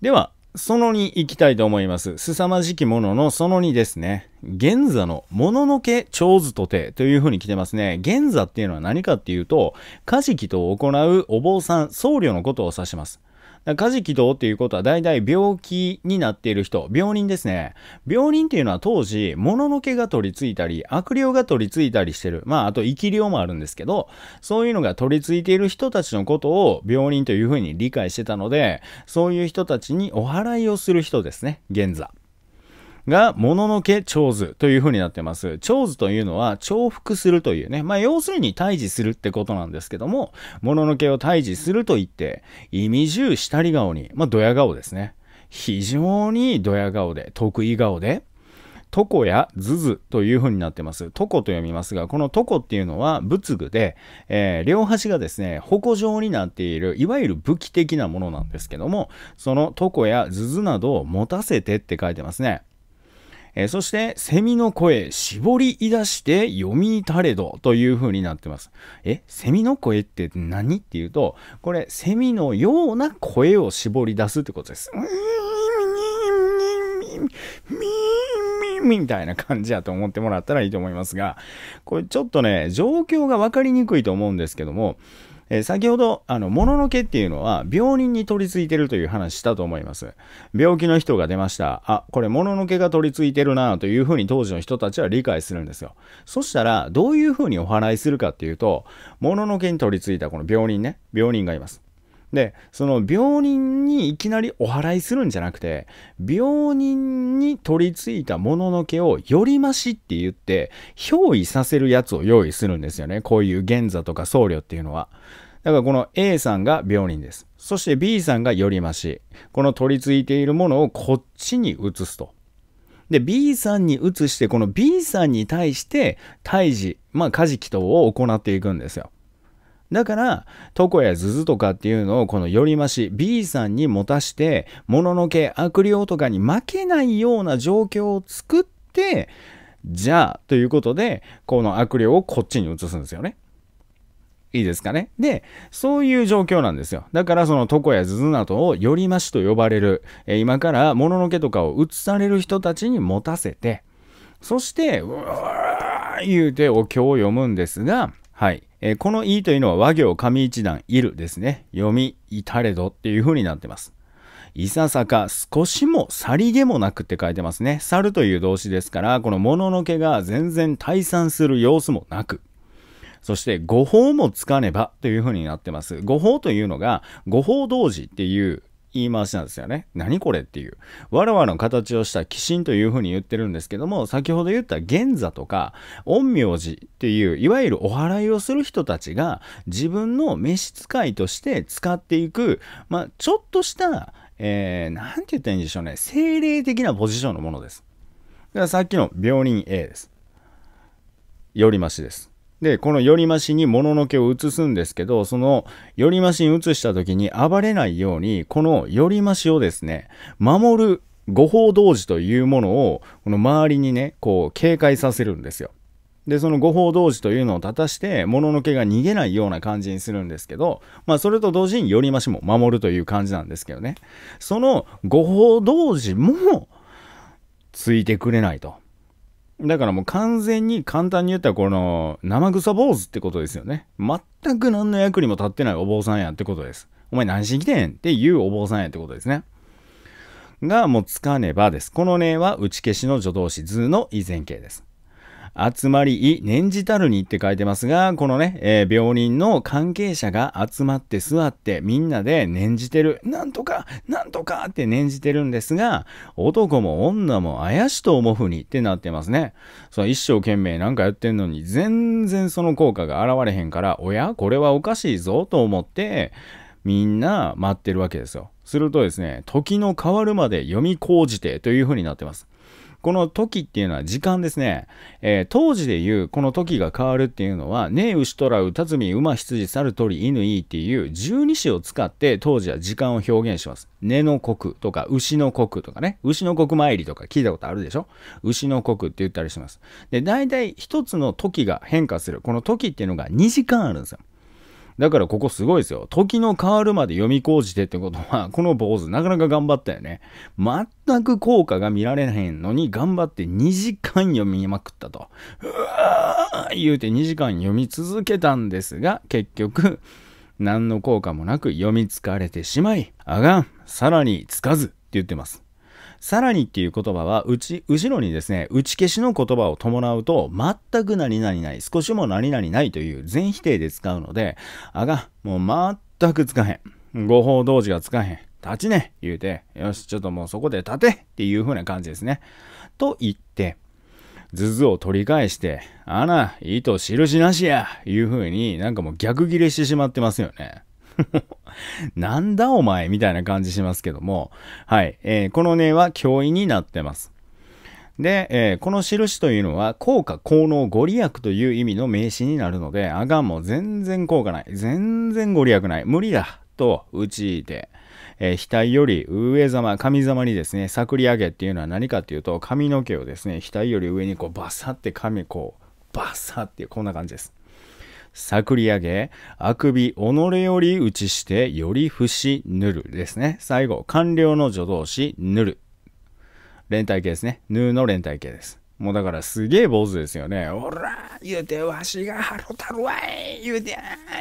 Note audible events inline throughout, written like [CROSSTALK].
では、その2行きたいと思います。凄まじきもののその2ですね。現座のもののけ長図とてというふうに来てますね。現座っていうのは何かっていうと、カジキと行うお坊さん、僧侶のことを指します。火事起動っていうことは大体病気になっている人、病人ですね。病人っていうのは当時、もののけが取り付いたり、悪霊が取り付いたりしてる。まあ、あと、生き霊もあるんですけど、そういうのが取り付いている人たちのことを病人というふうに理解してたので、そういう人たちにお祓いをする人ですね、現在。が、もののけ長図という風になってます。長図というのは、重複するというね、まあ、要するに退治するってことなんですけども、もののけを退治すると言って、意味重下り顔に、まあ、ドヤ顔ですね。非常にドヤ顔で、得意顔で、トコやズズという風になってます。トコと読みますが、このトコっていうのは仏具で、えー、両端がですね、矛状になっている、いわゆる武器的なものなんですけども、そのトコやズズなどを持たせてって書いてますね。えー、そして、セミの声、絞り出して読みたれどという風になってます。え、セミの声って何っていうと、これ、セミのような声を絞り出すってことです。みたいな感じやと思ってもらったらいいと思いますが、これちょっとね、状況が分かりにくいと思うんですけども、えー、先ほど、あの、もののけっていうのは病人に取り付いてるという話したと思います。病気の人が出ました。あ、これもののけが取り付いてるなというふうに当時の人たちは理解するんですよ。そしたら、どういうふうにお祓いするかっていうと、もののけに取り付いたこの病人ね、病人がいます。で、その病人にいきなりお祓いするんじゃなくて、病人に取り付いたもののけをよりましって言って、憑依させるやつを用意するんですよね。こういう現座とか僧侶っていうのは。だからこの A さんが病人です。そして B さんがよりまし。この取り付いているものをこっちに移すと。で、B さんに移して、この B さんに対して、胎児、まあ、カジキ等を行っていくんですよ。だから、床や頭ズとかっていうのをこのよりまし B さんに持たして、もののけ悪霊とかに負けないような状況を作って、じゃあ、ということで、この悪霊をこっちに移すんですよね。いいですかね。で、そういう状況なんですよ。だからその床や頭ズなどをよりましと呼ばれる、え今からもののけとかを移される人たちに持たせて、そして、うわー言うてお経を読むんですが、はい。えー、このいというのは和行上一段いるですね。読み至れどっていう風になってます。いささか少しもさりげもなくって書いてますね。去るという動詞ですから、このもののけが全然退散する様子もなく。そして、誤報もつかねばという風になってます。誤報というのが、誤報同時っていう言い回しなんですよね。何これっていう。わらわの形をした鬼神というふうに言ってるんですけども、先ほど言った現座とか、陰陽師っていう、いわゆるお祓いをする人たちが、自分の召使いとして使っていく、まあ、ちょっとした、えー、なんて言ったらいいんでしょうね、精霊的なポジションのものです。さっきの病人 A です。よりましです。で、このよりましにもののけを移すんですけど、そのよりましに移した時に暴れないように、このよりましをですね、守る誤法同時というものを、この周りにね、こう警戒させるんですよ。で、その誤法同時というのを立たして、もののけが逃げないような感じにするんですけど、まあそれと同時によりましも守るという感じなんですけどね。その誤法同時もついてくれないと。だからもう完全に簡単に言ったらこの生臭坊主ってことですよね。全く何の役にも立ってないお坊さんやってことです。お前何しに来てんっていうお坊さんやってことですね。がもうつかねばです。この例は打ち消しの助動詞図の依然形です。集まり、念じたるにって書いてますが、このね、えー、病人の関係者が集まって座ってみんなで念じてる。なんとか、なんとかって念じてるんですが、男も女も怪しと思うにってなってますね。そう、一生懸命なんかやってんのに、全然その効果が現れへんから、おやこれはおかしいぞと思って、みんな待ってるわけですよ。するとですね、時の変わるまで読み講じてというふうになってます。この時っていうのは時間ですね。えー、当時で言うこの時が変わるっていうのは、ねえ牛虎歌積馬羊猿鳥犬いっていう十二支を使って当時は時間を表現します。根の国とか牛の国とかね、牛の国参りとか聞いたことあるでしょ牛の国って言ったりします。で、大体一つの時が変化する。この時っていうのが2時間あるんですよ。だからここすごいですよ。時の変わるまで読み講じてってことは、[LAUGHS] この坊主なかなか頑張ったよね。全く効果が見られへんのに、頑張って2時間読みまくったと。うわー言うて2時間読み続けたんですが、結局、何の効果もなく読み疲れてしまい、あがん、さらにつかずって言ってます。さらにっていう言葉は、うち、後ろにですね、打ち消しの言葉を伴うと、全く何々ない、少しも何々ないという全否定で使うので、あが、もう全くつかへん。ご報同時がつかへん。立ちね言うて、よし、ちょっともうそこで立てっていう風な感じですね。と言って、図図を取り返して、あら、糸印なしやいう風になんかもう逆切れしてしまってますよね。[LAUGHS] なんだお前みたいな感じしますけども、はい、えー、この根は教員になってます。で、えー、この印というのは効果、効能、ご利益という意味の名詞になるので、あがんも全然効果ない。全然ご利益ない。無理だ。と打ち入て、えー、額より上様、神様にですね、さくり上げっていうのは何かっていうと、髪の毛をですね、額より上にこうバサって髪こう、バサってこんな感じです。くり上げ、あくび、己より打ちして、より節ぬるですね。最後、完了の助動詞、ぬる。連帯形ですね。ぬの連帯形です。もうだからすげえ坊主ですよね。おら言うてわしがハロたるわい言うて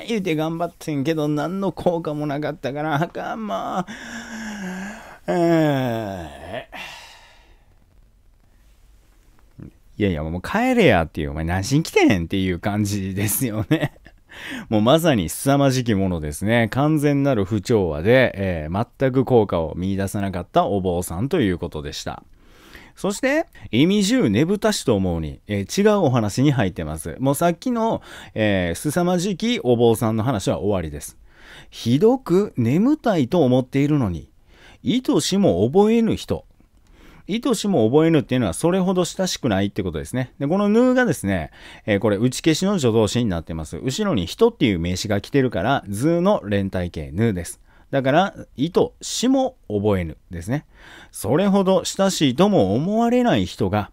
言うて頑張ってんけど何の効果もなかったからあかんまあ。えーいやいや、もう帰れやっていう、お前何しに来てんっていう感じですよね [LAUGHS] もうまさに凄まじきものですね。完全なる不調和で、えー、全く効果を見いだなかったお坊さんということでした。そして、意味中ねぶたしと思うに、えー、違うお話に入ってます。もうさっきの、えー、凄まじきお坊さんの話は終わりです。ひどく眠たいと思っているのに、意図しも覚えぬ人、意図しも覚えぬっていうのはそれほど親しくないってことですね。で、このぬがですね、えー、これ打ち消しの助動詞になってます。後ろに人っていう名詞が来てるから、図の連帯形ぬです。だから、意図しも覚えぬですね。それほど親しいとも思われない人が、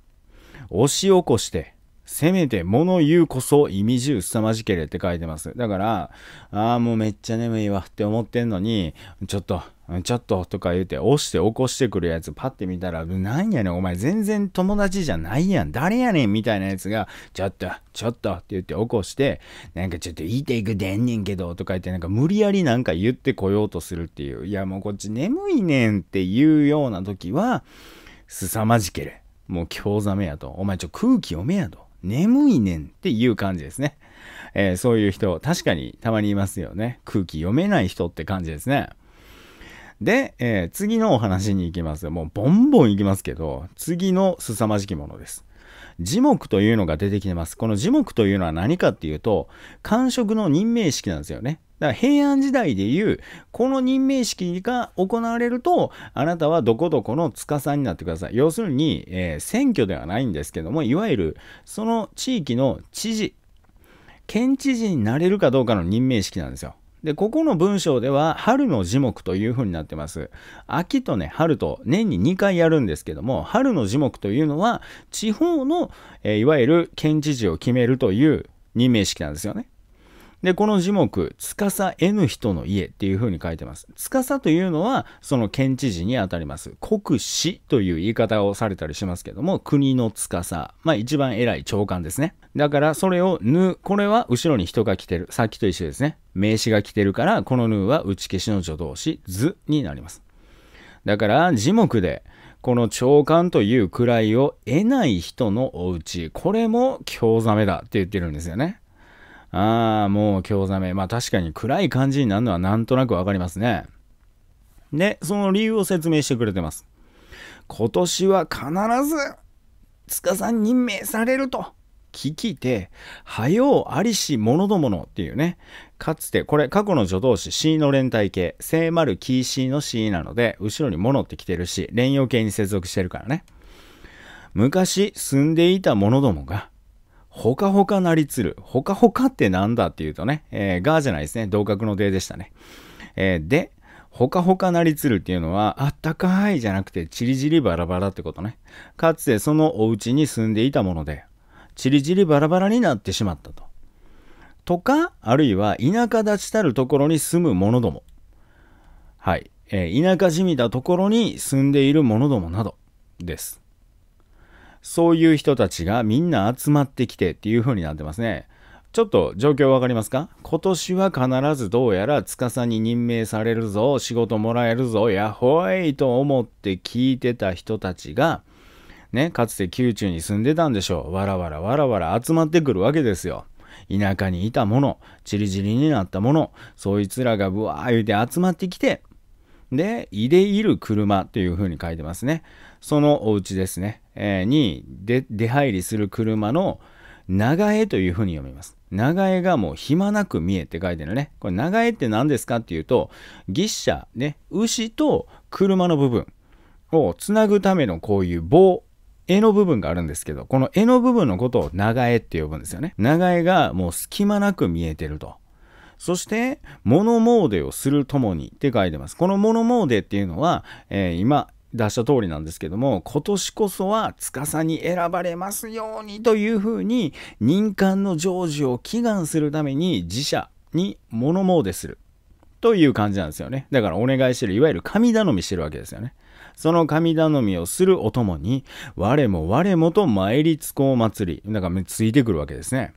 押し起こして、せめて物言うこそ意味重凄まじけれって書いてます。だから、ああ、もうめっちゃ眠いわって思ってんのに、ちょっと、ちょっととか言うて押して起こしてくるやつパッて見たら、なんやねん、お前全然友達じゃないやん、誰やねんみたいなやつが、ちょっと、ちょっとって言って起こして、なんかちょっといいていくでんねんけどとか言って、なんか無理やりなんか言ってこようとするっていう、いやもうこっち眠いねんっていうような時は、凄まじけれ。もう興ざめやと。お前ちょ空気読めやと。眠いねんっていう感じですね。えー、そういう人、確かにたまにいますよね。空気読めない人って感じですね。で、えー、次のお話に行きます。もうボンボン行きますけど、次の凄まじきものです。樹木というのが出てきてます。この樹木というのは何かっていうと、官職の任命式なんですよね。だから平安時代でいう、この任命式が行われると、あなたはどこどこの司になってください。要するに、えー、選挙ではないんですけども、いわゆるその地域の知事、県知事になれるかどうかの任命式なんですよ。で、ここの文章では、春の樹木というふうになってます。秋とね、春と年に2回やるんですけども、春の樹木というのは、地方の、えー、いわゆる県知事を決めるという任命式なんですよね。で、この樹木、司 N 人の家っていう風に書いてます。司というのは、その県知事にあたります。国司という言い方をされたりしますけども、国の司。まあ一番偉い長官ですね。だからそれをぬ、これは後ろに人が来てる。さっきと一緒ですね。名詞が来てるから、このぬは打ち消しの助動詞、図になります。だから樹木で、この長官という位を得ない人のお家、これも興ざめだって言ってるんですよね。ああ、もう興ざめ。まあ確かに暗い感じになるのはなんとなくわかりますね。で、その理由を説明してくれてます。今年は必ず、塚さん任命されると。聞きて、はようありし者どものっていうね。かつて、これ過去の助動詞 C の連帯形、正丸キー C の C なので、後ろに物って来てるし、連用形に接続してるからね。昔住んでいた者どもが、ほかほかなりつる。ほかほかってなんだっていうとね、えー、がじゃないですね。同格の手でしたね。えー、で、ほかほかなりつるっていうのは、あったかいじゃなくて、ちりじりバラバラってことね。かつてそのお家に住んでいたもので、ちりじりバラバラになってしまったと。とか、あるいは田舎立ちたるところに住む者ども。はい。えー、田舎じみたところに住んでいる者どもなどです。そういう人たちがみんな集まってきてっていう風になってますね。ちょっと状況わかりますか今年は必ずどうやら司に任命されるぞ、仕事もらえるぞ、やっほーいと思って聞いてた人たちが、ね、かつて宮中に住んでたんでしょう。わらわらわらわら集まってくるわけですよ。田舎にいたもの、チりチりになったもの、そいつらがぶわー言うて集まってきて、で、いでいる車という風に書いてますね。そのお家ですね、えー、に出入りする車の長江というふうに読みます。長江がもう暇なく見えって書いてるね。これ長江って何ですかっていうと、牛車、ね、牛と車の部分をつなぐためのこういう棒絵の部分があるんですけど、この絵の部分のことを長江って呼ぶんですよね。長江がもう隙間なく見えてると。そして、モノモーデをするともにって書いてます。このモノモーデっていうのは、えー、今、出した通りなんですけども、今年こそは司に選ばれますようにというふうに、民間の成就を祈願するために自社に物申出する。という感じなんですよね。だからお願いしてる、いわゆる神頼みしてるわけですよね。その神頼みをするお供に、我も我もと参りつこう祭り。だからついてくるわけですね。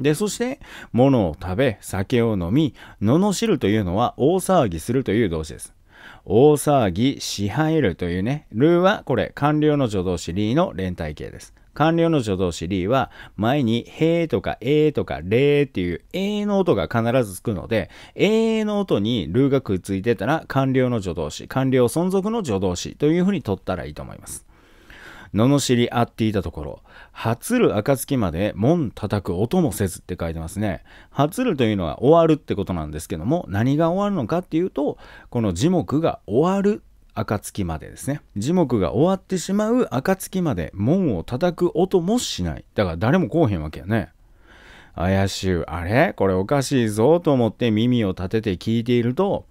で、そして、物を食べ、酒を飲み、罵るというのは大騒ぎするという動詞です。大騒ぎし配るというね、ルーはこれ、官僚の助動詞リーの連帯形です。官僚の助動詞リーは前にへとかえーとかれっていうえの音が必ずつくので、えの音にルーがくっついてたら官僚の助動詞、官僚存続の助動詞というふうに取ったらいいと思います。罵り合っていたところ、発る暁まで門叩く音もせずって書いてますね。発るというのは終わるってことなんですけども、何が終わるのかっていうと、この樹木が終わる暁までですね。樹木が終わってしまう暁まで門を叩く音もしない。だから誰もこうへんわけやね。怪しい。あれこれおかしいぞと思って耳を立てて聞いていると、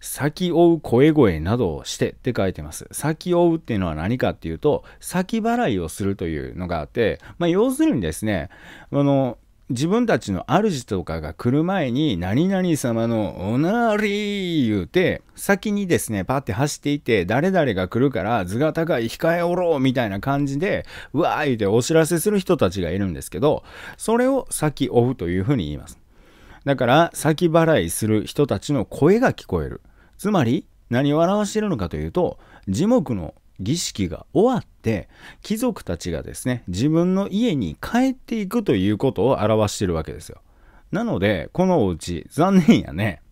先追う声声などをしてって書いてます。先追うっていうのは何かっていうと、先払いをするというのがあって、まあ、要するにですね、あの、自分たちの主とかが来る前に、何々様のおなり言うて、先にですね、パって走っていて、誰々が来るから、図が高い控えおろうみたいな感じで、うわー言うてお知らせする人たちがいるんですけど、それを先追うというふうに言います。だから、先払いする人たちの声が聞こえる。つまり何を表しているのかというと樹木の儀式が終わって貴族たちがですね自分の家に帰っていくということを表しているわけですよなのでこのお家残念やね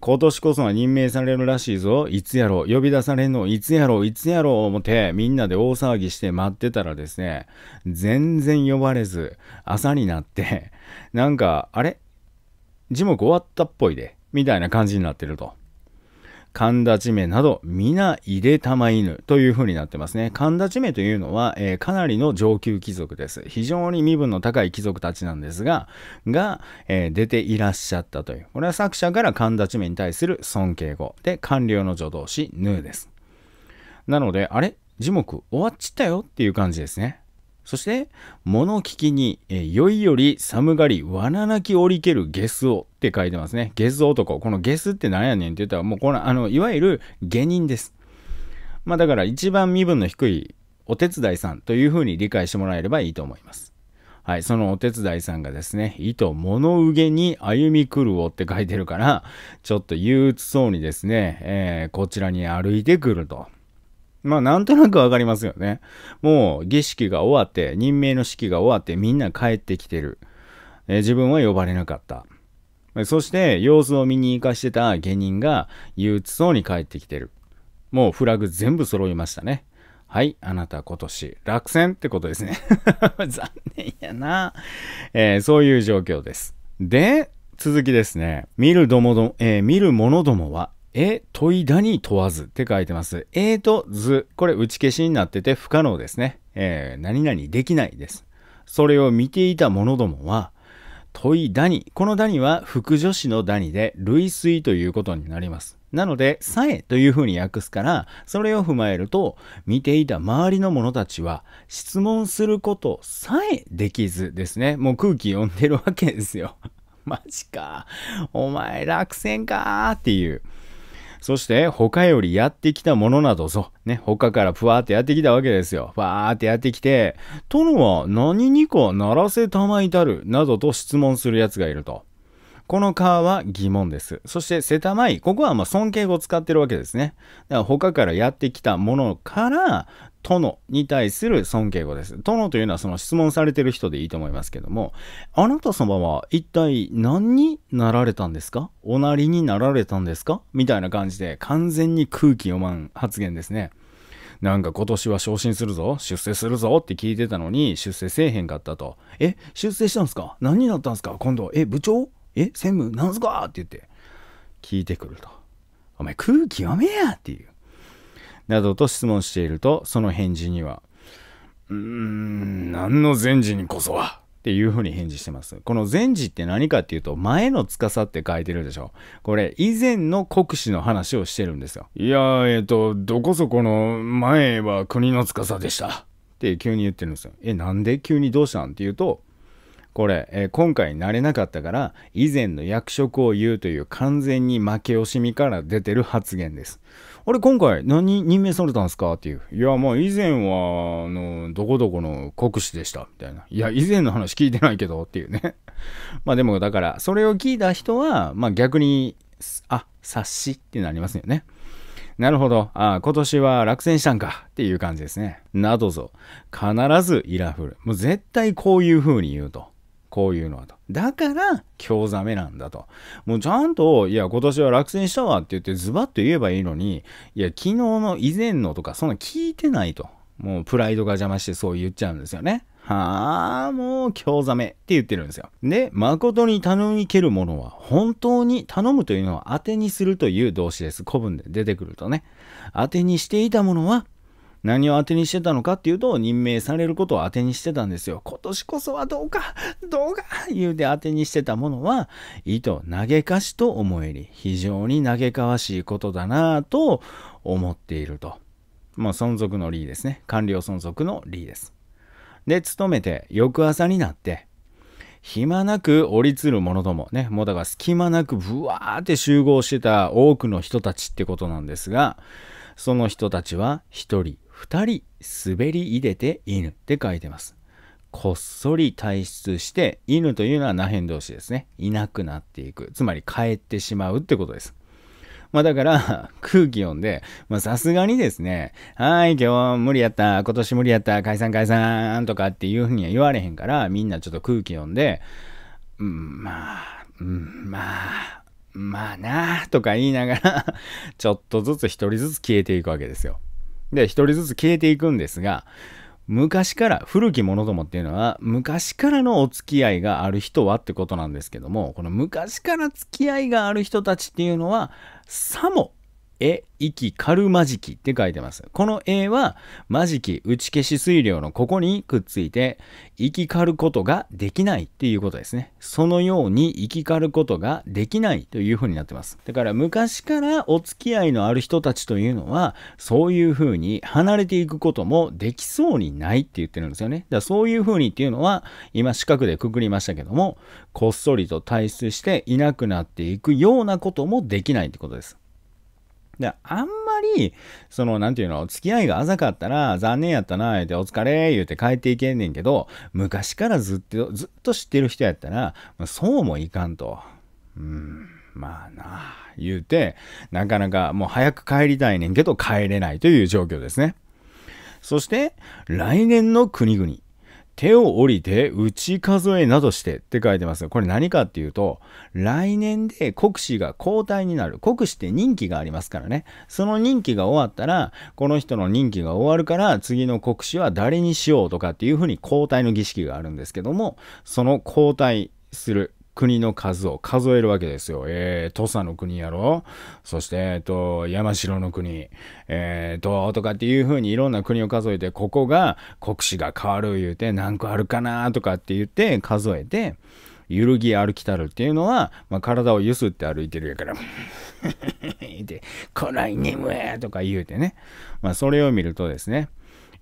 今年こそは任命されるらしいぞ。いつやろう。呼び出されるのいつやろう。いつやろう。思って、みんなで大騒ぎして待ってたらですね、全然呼ばれず、朝になって、なんか、あれ樹木終わったっぽいで、みたいな感じになってると。神田地名など、皆入れたま犬という風になってますね。神田地名というのは、えー、かなりの上級貴族です。非常に身分の高い貴族たちなんですが、が、えー、出ていらっしゃったという。これは作者から神田地名に対する尊敬語。で、官僚の助動詞、ヌーです。なので、あれ樹木終わっちったよっていう感じですね。そして、物聞きに、えよいより寒がり、罠なきおりけるゲスをって書いてますね。ゲス男。このゲスって何やねんって言ったら、もうこの、あの、いわゆる下人です。まあだから一番身分の低いお手伝いさんというふうに理解してもらえればいいと思います。はい、そのお手伝いさんがですね、糸物げに歩み来るをって書いてるから、ちょっと憂鬱そうにですね、えー、こちらに歩いてくると。まあなんとなくわかりますよね。もう儀式が終わって、任命の式が終わってみんな帰ってきてる。え自分は呼ばれなかった。そして様子を見に行かしてた下人が憂鬱そうに帰ってきてる。もうフラグ全部揃いましたね。はい、あなた今年落選ってことですね。[LAUGHS] 残念やな、えー、そういう状況です。で、続きですね。見るどもど、えー、見る者どもはえ、問いだに問わずって書いてます。えー、と図。これ打ち消しになってて不可能ですね。えー、何々できないです。それを見ていた者どもは、問いだに。このだには副助詞のだにで、類推ということになります。なので、さえというふうに訳すから、それを踏まえると、見ていた周りの者たちは、質問することさえできずですね。もう空気読んでるわけですよ。[LAUGHS] マジか。お前落選かーっていう。そして他よりやってきたものなどぞ。ね、他からふわーってやってきたわけですよ。ふわーってやってきて、殿は何にかならせたまいたる、などと質問するやつがいると。この川は疑問です。そして、せたまい。ここはま尊敬語を使ってるわけですね。だから他からやってきたものから、殿に対する尊敬語です。殿というのはその質問されてる人でいいと思いますけども、あなた様は一体何になられたんですかおなりになられたんですかみたいな感じで完全に空気読まん発言ですね。なんか今年は昇進するぞ、出世するぞって聞いてたのに出世せえへんかったと。え、出世したんすか何になったんすか今度、え、部長え、専務なんすかって言って聞いてくると。お前空気読めやっていう。などと質問していると、その返事には、うーん、何の前時にこそは。っていう風に返事してます。この前時って何かっていうと、前の司って書いてるでしょ。これ、以前の国司の話をしてるんですよ。いや、えっ、ー、と、どこそこの前は国の司でした。って急に言ってるんですよ。え、なんで急にどうしたんっていうと、これ、えー、今回慣れなかったから以前の役職を言うという完全に負け惜しみから出てる発言です。あれ、今回何任命されたんですかっていう。いや、まあ以前は、あの、どこどこの国士でした、みたいな。いや、以前の話聞いてないけど、っていうね。[LAUGHS] まあでも、だから、それを聞いた人は、まあ逆に、あ、察しってなりますよね。なるほど。ああ、今年は落選したんかっていう感じですね。などぞ。必ずイラフル。もう絶対こういう風に言うと。こういうのはと。だから、興ざめなんだと。もうちゃんと、いや、今年は落選したわって言って、ズバッと言えばいいのに、いや、昨日の以前のとか、そんな聞いてないと。もうプライドが邪魔してそう言っちゃうんですよね。はあ、もう興ざめって言ってるんですよ。で、誠に頼みけるものは本当に頼むというのは当てにするという動詞です。古文で出てくるとね。当てにしていたものは何を当てにしてたのかっていうと、任命されることを当てにしてたんですよ。今年こそはどうか、どうか、言うて当てにしてたものは、意図、嘆かしと思えり、非常に嘆かわしいことだなぁと思っていると。まあ、存続の理ですね。官僚存続の理です。で、勤めて、翌朝になって、暇なく降りつる者どもね、もうだから隙間なくブワーって集合してた多くの人たちってことなんですが、その人たちは一人、2人滑り入れて犬って書いてます。こっそり退出して犬というのは那変同士ですね。いなくなっていく。つまり帰ってしまうってことです。まあだから、空気読んで、まあさすがにですね、はい、今日無理やった、今年無理やった、解散解散とかっていうふうには言われへんから、みんなちょっと空気読んで、うん、まあ、うん、まあ、まあなあとか言いながらちょっとずつ一人ずつ消えていくわけですよ。で、一人ずつ消えていくんですが、昔から、古き者どもっていうのは、昔からのお付き合いがある人はってことなんですけども、この昔から付き合いがある人たちっていうのは、さもえ、息き、まじきって書いてます。このえは、まじき、打ち消し水量のここにくっついて、生きかることができないっていうことですね。そのように生きかることができないというふうになってます。だから昔からお付き合いのある人たちというのは、そういうふうに離れていくこともできそうにないって言ってるんですよね。だからそういうふうにっていうのは、今四角でくくりましたけども、こっそりと退出していなくなっていくようなこともできないってことです。で、あんまり、その、なんていうの、付き合いが浅かったら、残念やったな、言うて、お疲れ、言うて帰っていけんねんけど、昔からずっと、ずっと知ってる人やったら、まそうもいかんと。うん、まあなあ、言うて、なかなかもう早く帰りたいねんけど、帰れないという状況ですね。そして、来年の国々。手を降りて打ち数えなどしてって書いてますこれ何かっていうと、来年で国士が交代になる。国士って任期がありますからね。その任期が終わったら、この人の任期が終わるから、次の国士は誰にしようとかっていうふうに交代の儀式があるんですけども、その交代する国の数を数えるわけですよ。えー、土佐の国やろそして、えっ、ー、と、山城の国、えっ、ー、と、とかっていうふうにいろんな国を数えて、ここが国史が変わる言うて、何個あるかなとかって言って数えて、揺るぎ歩きたるっていうのは、まあ、体をゆすって歩いてるやから、で、[LAUGHS] こないにむえとか言うてね。まあ、それを見るとですね、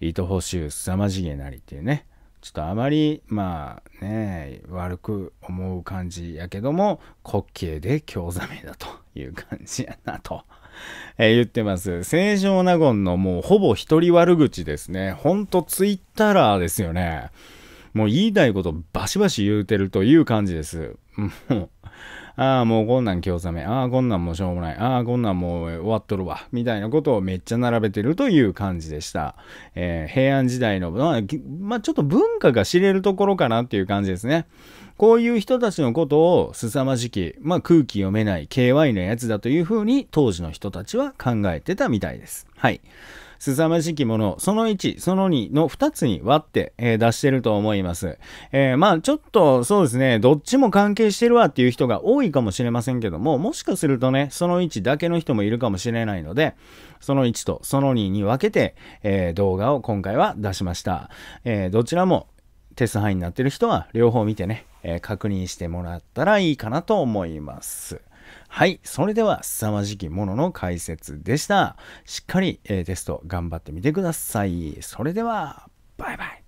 いとほしゅうすさまじげなりっていうね。ちょっとあまりまあね悪く思う感じやけども滑稽で興ざめだという感じやなと。[LAUGHS] えー、言ってます。清少納言のもうほぼ一人悪口ですね。ほんとツイッターラーですよね。もう言いたいことバシバシ言うてるという感じです。も [LAUGHS] うああ、もうこんなん日さめ。ああ、こんなんもうしょうもない。ああ、こんなんもう終わっとるわ。みたいなことをめっちゃ並べてるという感じでした。えー、平安時代の、まあ、まあ、ちょっと文化が知れるところかなっていう感じですね。こういう人たちのことを凄まじき、まあ、空気読めない KY のやつだというふうに当時の人たちは考えてたみたいです。はい。凄まじきものその1、その2の2つに割って、えー、出してると思います。えー、まあちょっとそうですね、どっちも関係してるわっていう人が多いかもしれませんけども、もしかするとね、その1だけの人もいるかもしれないので、その1とその2に分けて、えー、動画を今回は出しました。えどちらもテスト範囲になってる人は両方見てね、え確認してもらったらいいかなと思います。はい。それでは、凄まじきものの解説でした。しっかり、えー、テスト頑張ってみてください。それでは、バイバイ。